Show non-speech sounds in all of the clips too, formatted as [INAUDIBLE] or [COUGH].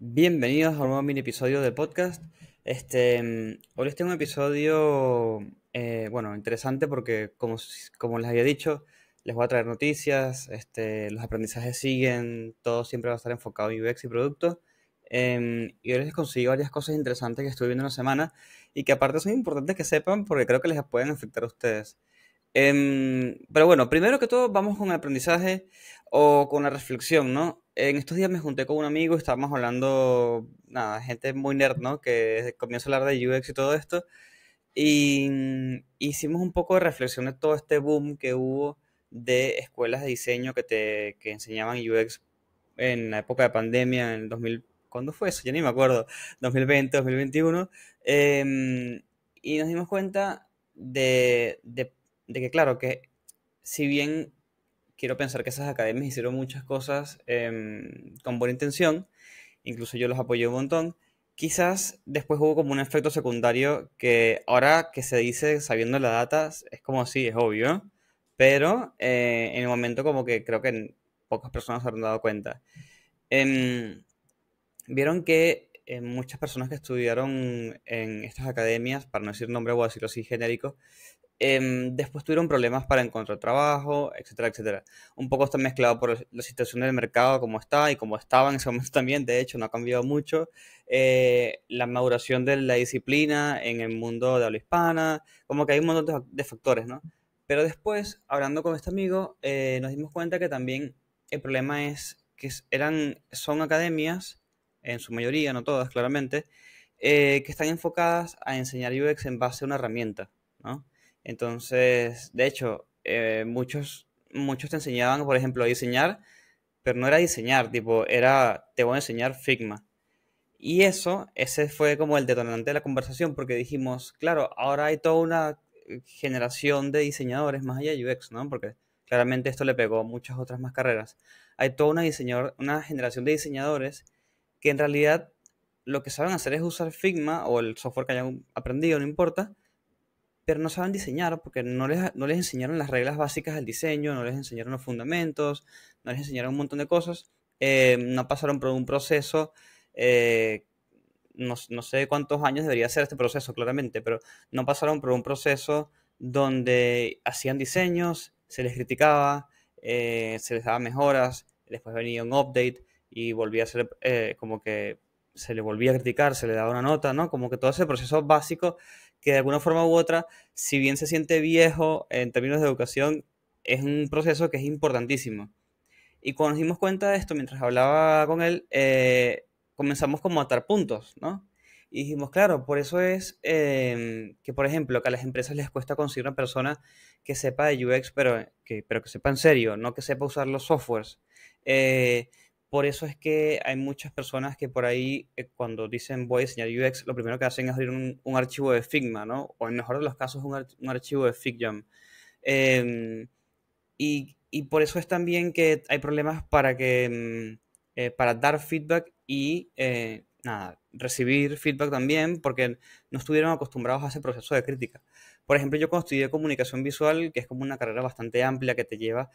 Bienvenidos a un nuevo mini episodio de podcast. Este, mm, hoy les tengo un episodio, eh, bueno, interesante porque como, como les había dicho, les voy a traer noticias, este, los aprendizajes siguen, todo siempre va a estar enfocado en UX y producto. Em, y hoy les consigo varias cosas interesantes que estuve viendo la semana y que aparte son importantes que sepan porque creo que les pueden afectar a ustedes. Em, pero bueno, primero que todo vamos con el aprendizaje o con la reflexión, ¿no? en estos días me junté con un amigo y estábamos hablando, nada, gente muy nerd, ¿no? Que comienza a hablar de UX y todo esto. Y mm, hicimos un poco de reflexión de todo este boom que hubo de escuelas de diseño que te que enseñaban UX en la época de pandemia, en 2000, ¿cuándo fue eso? Ya ni me acuerdo, 2020, 2021. Em, y nos dimos cuenta de, de que, claro, que si bien quiero pensar que esas academias hicieron muchas cosas em, con buena intención, incluso yo los apoyé un montón. Quizás después hubo como un efecto secundario que ahora que se dice sabiendo las datas, es como así, es obvio, pero eh, en el momento como que creo que pocas personas se han dado cuenta. Em, vieron que eh, muchas personas que estudiaron en estas academias, para no decir nombre o decirlo así genérico, Em, después tuvieron problemas para encontrar trabajo, etcétera, etcétera. Un poco está mezclado por la situación del mercado, como está y como estaba en ese [LAUGHS] momento también, de hecho, no ha cambiado mucho. Eh, la maduración de la disciplina en el mundo de habla hispana, como que hay un montón de, factores, ¿no? Pero después, hablando con este amigo, eh, nos dimos cuenta que también el problema es que eran, son academias, en su mayoría, no todas, claramente, eh, que están enfocadas a enseñar UX en base a una herramienta, ¿no? Entonces, de hecho, eh, muchos, muchos te enseñaban, por ejemplo, a diseñar, pero no era diseñar, tipo, era, te voy a enseñar Figma. Y eso, ese fue como el detonante de la conversación, porque dijimos, claro, ahora hay toda una generación de diseñadores más allá de UX, ¿no? Porque claramente esto le pegó a muchas otras más carreras. Hay toda una generación de diseñadores que en realidad lo que saben hacer es usar Figma o el software que hayan aprendido, no importa, pero no saben diseñar porque no les, no les enseñaron las reglas básicas del diseño, no les enseñaron los fundamentos, no les enseñaron un montón de cosas, eh, no pasaron por un proceso, eh, no, sé cuántos años debería ser este proceso claramente, pero no pasaron por un proceso donde hacían diseños, se les criticaba, eh, se les daba mejoras, después venía un update y volvía a ser como que se le volvía a criticar, se le daba una nota, ¿no? Como que todo ese proceso básico que de alguna forma u otra, si bien se siente viejo en términos de educación, es un proceso que es importantísimo. Y cuando nos dimos cuenta de esto, mientras hablaba con él, eh, comenzamos como a atar puntos, ¿no? Y dijimos, claro, por eso es eh, que, por ejemplo, que a las empresas les cuesta conseguir una persona que sepa de UX, pero que, pero que sepa en serio, no que sepa usar los softwares. Eh, por eso es que hay muchas personas que por ahí, eh, cuando dicen voy a diseñar UX, lo primero que hacen es abrir un, archivo de Figma, ¿no? O en mejor de los casos, un, archivo de FigJam. Em, y, por eso es también que hay problemas para, que, mm, eh, para dar feedback y eh, nada, recibir feedback también, porque no estuvieron acostumbrados a ese proceso de crítica. Por ejemplo, yo cuando estudié comunicación visual, que es como una carrera bastante amplia que te lleva,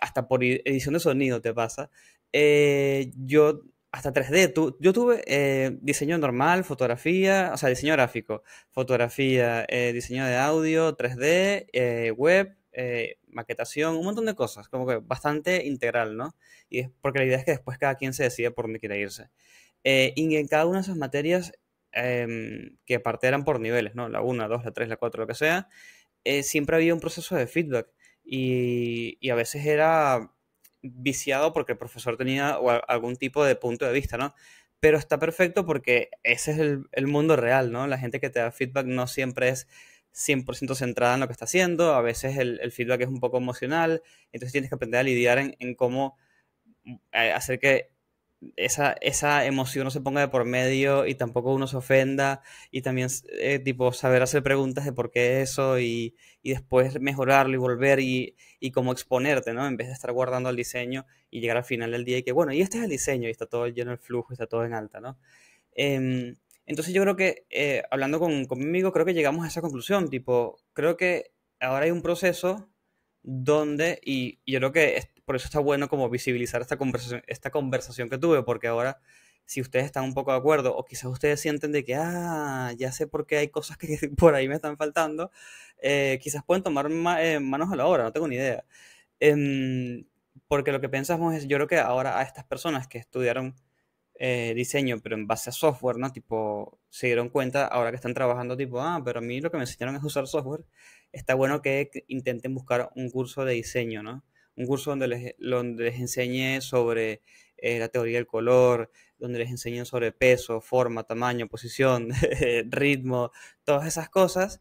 hasta por edición de sonido te pasa, eh, yo hasta 3D, yo tuve eh, diseño normal, fotografía, o sea, diseño gráfico, fotografía, eh, diseño de audio, 3D, web, maquetación, un montón de cosas, como que bastante integral, ¿no? Y es porque la idea es que después cada quien se decida por dónde quiere irse. y en cada una de esas materias, em, que aparte eran por niveles, ¿no? La 1, la 2, la 3, la 4, lo que sea, siempre había un proceso de feedback. y, y a veces era viciado porque el profesor tenía algún tipo de punto de vista, ¿no? Pero está perfecto porque ese es el, mundo real, ¿no? La gente que te da feedback no siempre es 100% centrada en lo que está haciendo, a veces el, feedback es un poco emocional, entonces tienes que aprender a lidiar en cómo eh, hacer que esa, esa emoción no se ponga de por medio y tampoco uno se ofenda y también eh, tipo saber hacer preguntas de por qué eso y, y después mejorarlo y volver y, y como exponerte, ¿no? En vez de estar guardando el diseño y llegar al final del día y que, bueno, y este es el diseño y está todo lleno el flujo, está todo en alta, ¿no? Em, entonces yo creo que, eh, hablando con, conmigo, creo que llegamos a esa conclusión, tipo, creo que ahora hay un proceso donde, y, y yo creo que por eso está bueno como visibilizar esta conversación, esta conversación que tuve, porque ahora si ustedes están un poco de acuerdo o quizás ustedes sienten de que, ah, ya sé por qué hay cosas que [LAUGHS] por ahí me están faltando, eh, quizás pueden tomar eh, manos a la obra, no tengo ni idea. Em, porque lo que pensamos es, yo creo que ahora a estas personas que estudiaron eh, diseño, pero en base a software, ¿no? Tipo, se dieron cuenta ahora que están trabajando, tipo, ah, pero a mí lo que me enseñaron es usar software, está bueno que intenten buscar un curso de diseño, ¿no? un curso donde les, donde les enseñé sobre eh, la teoría del color, donde les enseñé sobre peso, forma, tamaño, posición, [LAUGHS] ritmo, todas esas cosas,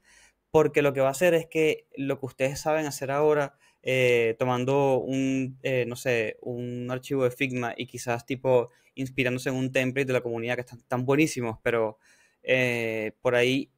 porque lo que va a hacer es que lo que ustedes saben hacer ahora, eh, tomando un, eh, no sé, un archivo de Figma y quizás tipo inspirándose en un template de la comunidad que están tan buenísimos, pero por ahí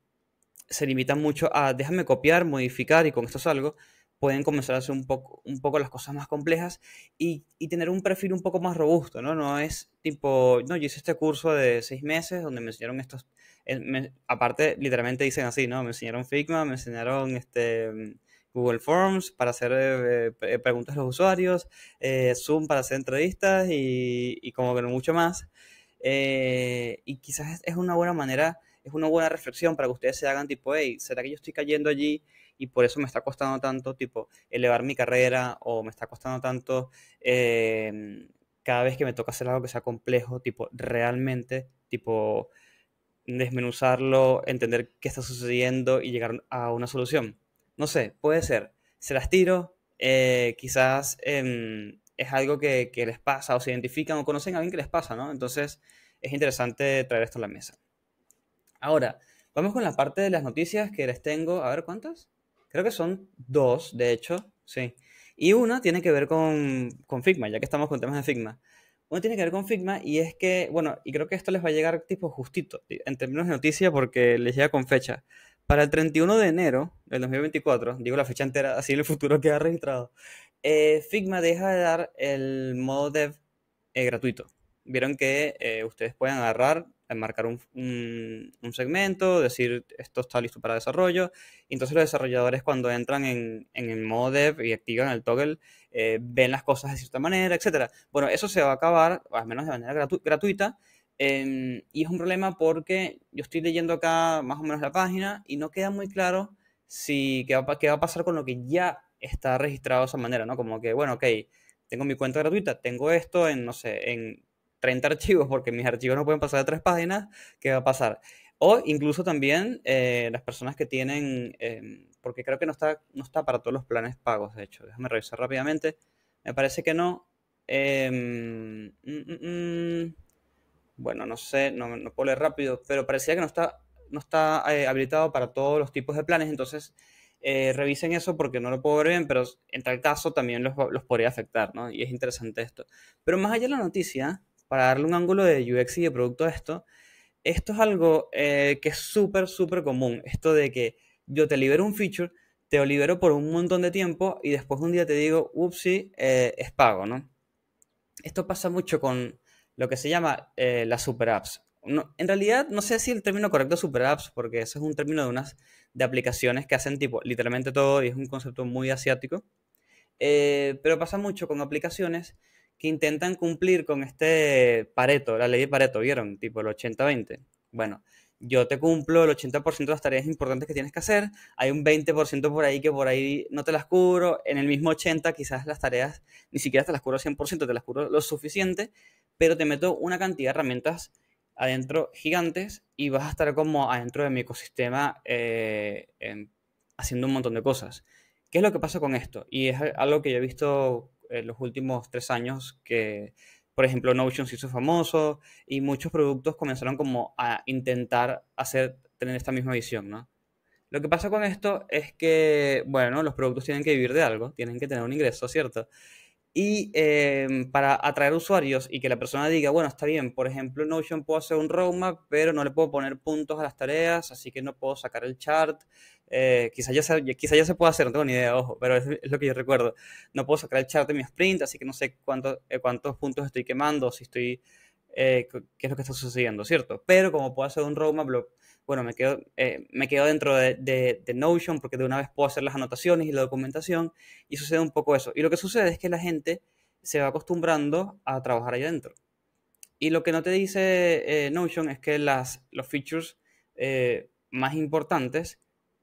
se limitan mucho a déjame copiar, modificar y con esto salgo pueden comenzar a hacer un poco, un poco las cosas más complejas y, tener un perfil un poco más robusto, ¿no? No es tipo, no, yo hice este curso de seis meses donde me enseñaron estos, eh, aparte literalmente dicen así, ¿no? Me enseñaron Figma, me enseñaron este mm, Google Forms para hacer eh, preguntas a los usuarios, eh, Zoom para hacer entrevistas y, como que mucho más. y quizás es una buena manera, es una buena reflexión para que ustedes se hagan tipo, hey, ¿será que yo estoy cayendo allí? y por eso me está costando tanto, tipo, elevar mi carrera o me está costando tanto eh, cada vez que me toca hacer algo que sea complejo, tipo, realmente, tipo, desmenuzarlo, entender qué está sucediendo y llegar a una solución. No sé, puede ser. Se las tiro, eh, quizás em, es algo que les pasa o se identifican o conocen a alguien que les pasa, ¿no? Entonces es interesante traer esto a la mesa. Ahora, vamos con la parte de las noticias que les tengo. A ver, ¿cuántas? Creo que son dos, de hecho, sí. Y una tiene que ver con, con Figma, ya que estamos con temas de Figma. Uno tiene que ver con Figma y es que, bueno, y creo que esto les va a llegar tipo justito, en términos de noticia, porque les llega con fecha. Para el 31 de enero del 2024, digo la fecha entera, así el futuro queda registrado, eh, Figma deja de dar el modo dev eh, gratuito. Vieron que eh, ustedes pueden agarrar enmarcar un, un, segmento, decir esto está listo para desarrollo. Y entonces los desarrolladores cuando entran en, el modo dev y activan el toggle, eh, ven las cosas de cierta manera, etc. Bueno, eso se va a acabar, al menos de manera gratuita. y es un problema porque yo estoy leyendo acá más o menos la página y no queda muy claro si qué va, qué va a pasar con lo que ya está registrado de esa manera, ¿no? Como que, bueno, ok, tengo mi cuenta gratuita, tengo esto en, no sé, en 30 archivos, porque mis archivos no pueden pasar de tres páginas, ¿qué va a pasar? O incluso también eh, las personas que tienen, em, porque creo que no está, no está para todos los planes pagos, de hecho, déjame revisar rápidamente, me parece que no. Em, mm, mm, mm, bueno, no sé, no, no, puedo leer rápido, pero parecía que no está, no está eh, habilitado para todos los tipos de planes, entonces eh, revisen eso porque no lo puedo ver bien, pero en tal caso también los, los, podría afectar, ¿no? Y es interesante esto. Pero más allá de la noticia, para darle un ángulo de UX y de producto a esto, esto es algo eh, que es súper, súper común. Esto de que yo te libero un feature, te lo libero por un montón de tiempo y después un día te digo, upsi, eh, es pago, ¿no? Esto pasa mucho con lo que se llama eh, las super apps. en realidad, no sé si el término correcto es super apps, porque eso es un término de unas de aplicaciones que hacen tipo literalmente todo y es un concepto muy asiático. pero pasa mucho con aplicaciones que intentan cumplir con este Pareto, la ley de Pareto, ¿vieron? Tipo el 80-20. Bueno, yo te cumplo el 80% de las tareas importantes que tienes que hacer, hay un 20% por ahí que por ahí no te las cubro, en el mismo 80% quizás las tareas ni siquiera te las cubro 100%, te las cubro lo suficiente, pero te meto una cantidad de herramientas adentro gigantes y vas a estar como adentro de mi ecosistema eh, haciendo un montón de cosas. ¿Qué es lo que pasa con esto? Y es algo que yo he visto en eh, los últimos tres años que, por ejemplo, Notion se hizo famoso y muchos productos comenzaron como a intentar hacer, tener esta misma visión, ¿no? Lo que pasa con esto es que, bueno, los productos tienen que vivir de algo, tienen que tener un ingreso, ¿cierto? Y em, para atraer usuarios y que la persona diga, bueno, está bien, por ejemplo, en Notion puedo hacer un roadmap, pero no le puedo poner puntos a las tareas, así que no puedo sacar el chart. Eh, quizás ya, se, quizá ya se pueda hacer, no tengo ni idea, ojo, pero es, lo que yo recuerdo. No puedo sacar el chart de mi sprint, así que no sé eh, cuántos puntos estoy quemando, si estoy eh, qué es lo que está sucediendo, ¿cierto? Pero como puedo hacer un roadmap, bueno, me quedo, eh, me quedo dentro de, de, Notion porque de una vez puedo hacer las anotaciones y la documentación y sucede un poco eso. Y lo que sucede es que la gente se va acostumbrando a trabajar ahí dentro. Y lo que no te dice eh, Notion es que las, los features más importantes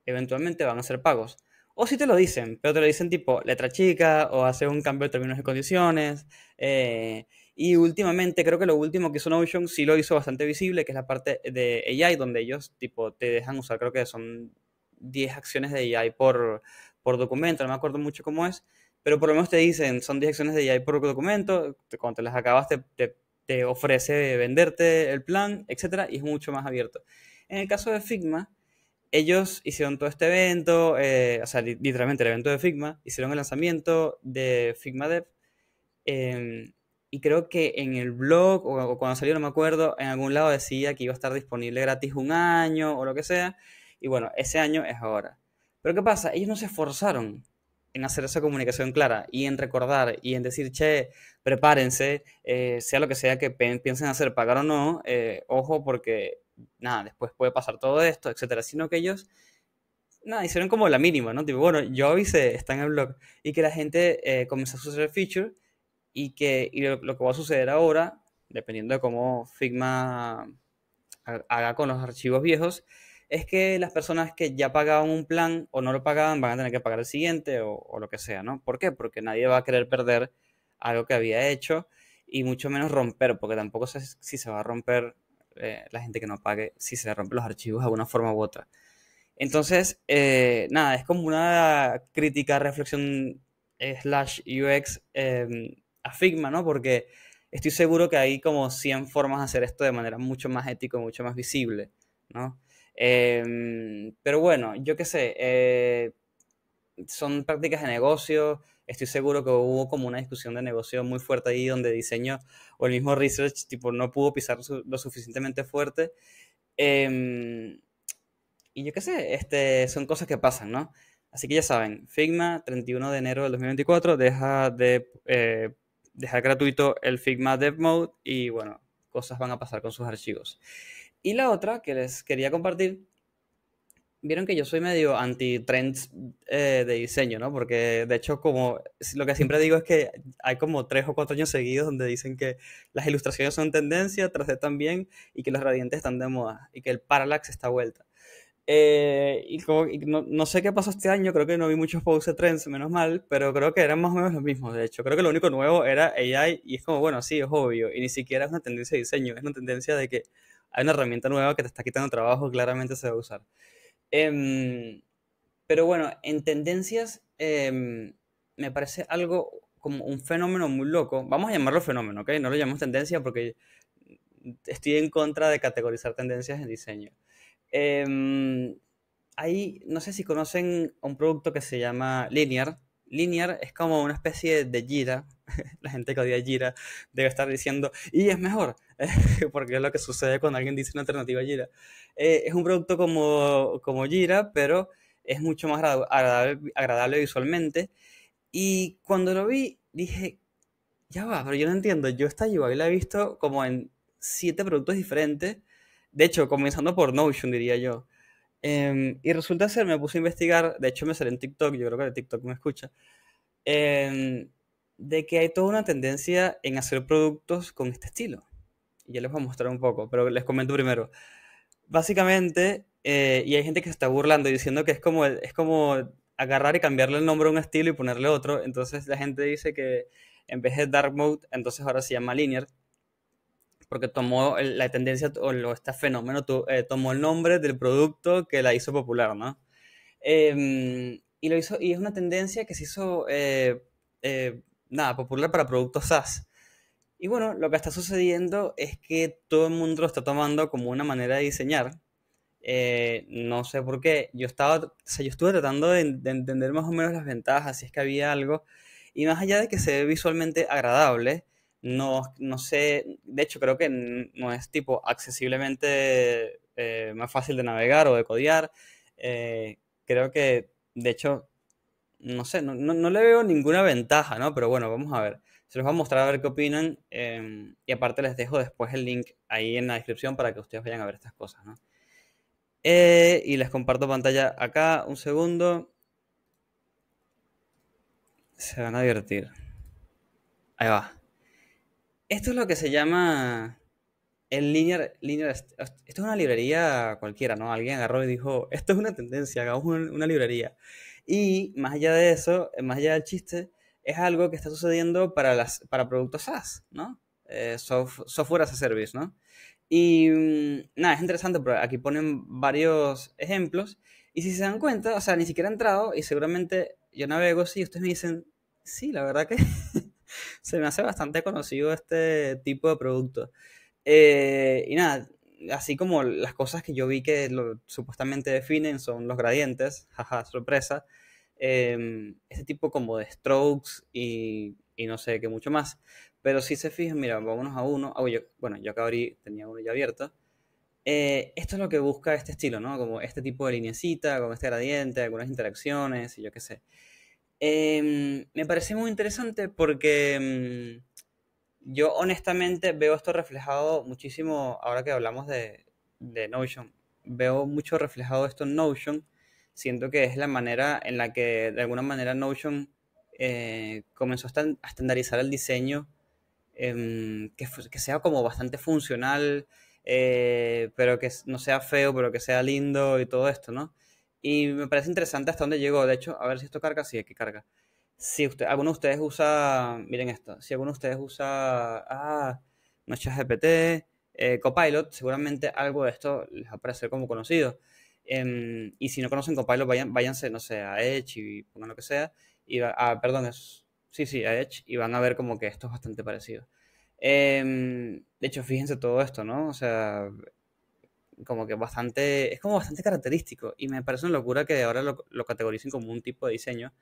eventualmente van a ser pagos. O si sí te lo dicen, pero te lo dicen tipo letra chica o hace un cambio de términos y condiciones. Y últimamente creo que lo último que hizo Notion sí lo hizo bastante visible, que es la parte de AI, donde ellos tipo te dejan usar, creo que son 10 acciones de AI por, por documento, no me acuerdo mucho cómo es, pero por lo menos te dicen, son 10 acciones de AI por documento, cuando te las acabas te, te, ofrece venderte el plan, etcétera, y es mucho más abierto. En el caso de Figma, ellos hicieron todo este evento, eh, o sea, literalmente el evento de Figma, hicieron el lanzamiento de Figma Dev, em, y creo que en el blog o, cuando salió, no me acuerdo, en algún lado decía que iba a estar disponible gratis un año o lo que sea. Y bueno, ese año es ahora. Pero ¿qué pasa? Ellos no se esforzaron en hacer esa comunicación clara y en recordar y en decir, che, prepárense, eh, sea lo que sea que piensen hacer, pagar o no, eh, ojo porque, nada, después puede pasar todo esto, etcétera, sino que ellos nada, hicieron como la mínima, ¿no? Tipo, bueno, yo avisé, está en el blog, y que la gente eh, comenzó a hacer el feature y que lo, que va a suceder ahora, dependiendo de cómo Figma haga con los archivos viejos, es que las personas que ya pagaban un plan o no lo pagaban van a tener que pagar el siguiente o, lo que sea, ¿no? ¿Por qué? Porque nadie va a querer perder algo que había hecho y mucho menos romper, porque tampoco sé si se va a romper eh, la gente que no pague, si se rompen los archivos de alguna forma u otra. Entonces, eh, nada, es como una crítica, reflexión, eh, slash UX em, a Figma, ¿no? Porque estoy seguro que hay como 100 formas de hacer esto de manera mucho más ética, mucho más visible, ¿no? Em, pero bueno, yo qué sé, eh, son prácticas de negocio, estoy seguro que hubo como una discusión de negocio muy fuerte ahí donde diseño o el mismo research tipo no pudo pisar lo suficientemente fuerte. Em, y yo qué sé, este, son cosas que pasan, ¿no? Así que ya saben, Figma, 31 de enero del 2024, deja de eh, dejar gratuito el Figma Dev Mode y bueno, cosas van a pasar con sus archivos. Y la otra que les quería compartir, vieron que yo soy medio anti-trends eh, de diseño, ¿no? Porque de hecho como lo que siempre digo es que hay como tres o cuatro años seguidos donde dicen que las ilustraciones son tendencia, 3D también, y que los radiantes están de moda, y que el parallax está vuelta. Eh, y no, sé qué pasó este año, creo que no vi muchos Pause Trends, menos mal, pero creo que eran más o menos los mismos, de hecho. Creo que lo único nuevo era AI y es como, bueno, sí, es obvio, y ni siquiera es una tendencia de diseño, es una tendencia de que hay una herramienta nueva que te está quitando trabajo, claramente se va a usar. Em, pero bueno, en tendencias em, me parece algo como un fenómeno muy loco. Vamos a llamarlo fenómeno, ¿ok? No lo llamamos tendencia porque estoy en contra de categorizar tendencias en diseño. Em, ahí, no sé si conocen un producto que se llama Linear. Linear es como una especie de Jira [LAUGHS] La gente que odia gira debe estar diciendo, y es mejor, [LAUGHS] porque es lo que sucede cuando alguien dice una alternativa a gira. Eh, es un producto como, como gira, pero es mucho más agradable, visualmente. Y cuando lo vi, dije, ya va, pero yo no entiendo. Yo esta UI la he visto como en siete productos diferentes de hecho, comenzando por Notion, diría yo. Em, y resulta ser, me puse a investigar, de hecho me salió en TikTok, yo creo que de TikTok me escucha, em, de que hay toda una tendencia en hacer productos con este estilo. Y ya les voy a mostrar un poco, pero les comento primero. Básicamente, eh, y hay gente que se está burlando y diciendo que es como, es como agarrar y cambiarle el nombre a un estilo y ponerle otro. Entonces la gente dice que en vez de Dark Mode, entonces ahora se llama Linear porque tomó la tendencia o este fenómeno eh, tomó el nombre del producto que la hizo popular, ¿no? Em, y, lo hizo, y es una tendencia que se hizo, eh, eh, nada, popular para productos SaaS. Y bueno, lo que está sucediendo es que todo el mundo lo está tomando como una manera de diseñar. no sé por qué. Yo estaba, o sea, yo estuve tratando de, de entender más o menos las ventajas, si es que había algo. Y más allá de que se ve visualmente agradable, no, sé, de hecho creo que no es tipo accesiblemente eh, más fácil de navegar o de codear. Eh, creo que, de hecho, no sé, no, le veo ninguna ventaja, ¿no? Pero bueno, vamos a ver. Se los voy a mostrar a ver qué opinan. Em, y aparte les dejo después el link ahí en la descripción para que ustedes vayan a ver estas cosas, ¿no? Eh, y les comparto pantalla acá, un segundo. Se van a divertir. Ahí va. Esto es lo que se llama el linear, linear, Esto es una librería cualquiera, ¿no? Alguien agarró y dijo, esto es una tendencia, hagamos una, librería. Y más allá de eso, más allá del chiste, es algo que está sucediendo para, las, para productos SaaS, ¿no? Eh, software as a service, ¿no? Y mm, nada, es interesante, porque aquí ponen varios ejemplos. Y si se dan cuenta, o sea, ni siquiera he entrado y seguramente yo navego, sí, ustedes me dicen, sí, la verdad que se me hace bastante conocido este tipo de producto. Eh, y nada, así como las cosas que yo vi que supuestamente definen son los gradientes, jaja, sorpresa, em, este tipo como de strokes y, no sé qué mucho más. Pero si se fijan, mira, vámonos a uno. Ah, yo, bueno, yo acá tenía uno ya abierto. Eh, esto es lo que busca este estilo, ¿no? Como este tipo de linecita, como este gradiente, algunas interacciones y yo qué sé. Em, me parece muy interesante porque mm, yo honestamente veo esto reflejado muchísimo ahora que hablamos de, Notion. Veo mucho reflejado esto en Notion. Siento que es la manera en la que de alguna manera Notion eh, comenzó a estandarizar el diseño, em, que, sea como bastante funcional, eh, pero que no sea feo, pero que sea lindo y todo esto, ¿no? Y me parece interesante hasta dónde llegó. De hecho, a ver si esto carga. Sí, aquí carga. Si usted, alguno de ustedes usa, miren esto, si alguno de ustedes usa, ah, no GPT, eh, Copilot, seguramente algo de esto les va como conocido. Em, y si no conocen Copilot, vayan, váyanse, no sé, a Edge y pongan lo que sea. Y ah, perdón, es, sí, sí, a Edge. Y van a ver como que esto es bastante parecido. Em, de hecho, fíjense todo esto, ¿no? O sea, como que bastante, es como bastante característico y me parece una locura que ahora lo, categoricen como un tipo de diseño,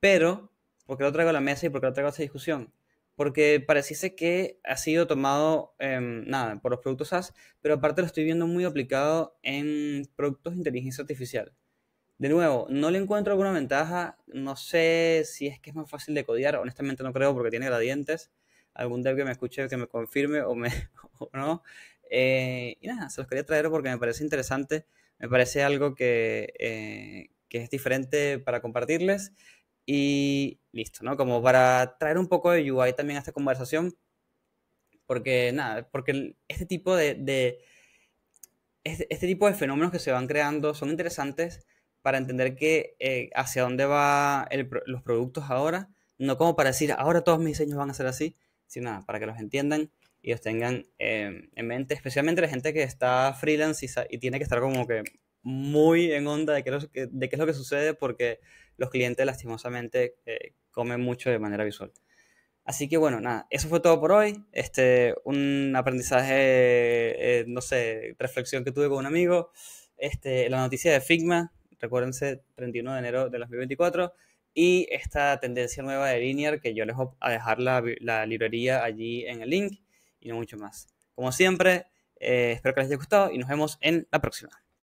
pero, ¿por qué lo traigo a la mesa y por qué lo traigo a esta discusión? Porque pareciese que ha sido tomado, em, nada, por los productos SaaS, pero aparte lo estoy viendo muy aplicado en productos de inteligencia artificial. De nuevo, no le encuentro alguna ventaja, no sé si es que es más fácil de codiar honestamente no creo porque tiene gradientes, algún dev que me escuche que me confirme o, me, [LAUGHS] no. Eh, y nada, se los quería traer porque me parece interesante, me parece algo que, eh, que es diferente para compartirles. Y listo, ¿no? Como para traer un poco de UI también a esta conversación, porque nada, porque este tipo de, este, este, tipo de fenómenos que se van creando son interesantes para entender que eh, hacia dónde van los productos ahora, no como para decir ahora todos mis diseños van a ser así, nada, para que los entiendan y los tengan em, en mente, especialmente la gente que está freelance y, tiene que estar como que muy en onda de qué, es lo que sucede porque los clientes lastimosamente eh, comen mucho de manera visual. Así que bueno, nada, eso fue todo por hoy. Este, un aprendizaje, eh, no sé, reflexión que tuve con un amigo. Este, la noticia de Figma, recuérdense, 31 de enero de 2024 y esta tendencia nueva de Linear que yo les voy a dejar la, librería allí en el link y no mucho más. Como siempre, eh, espero que les haya gustado y nos vemos en la próxima.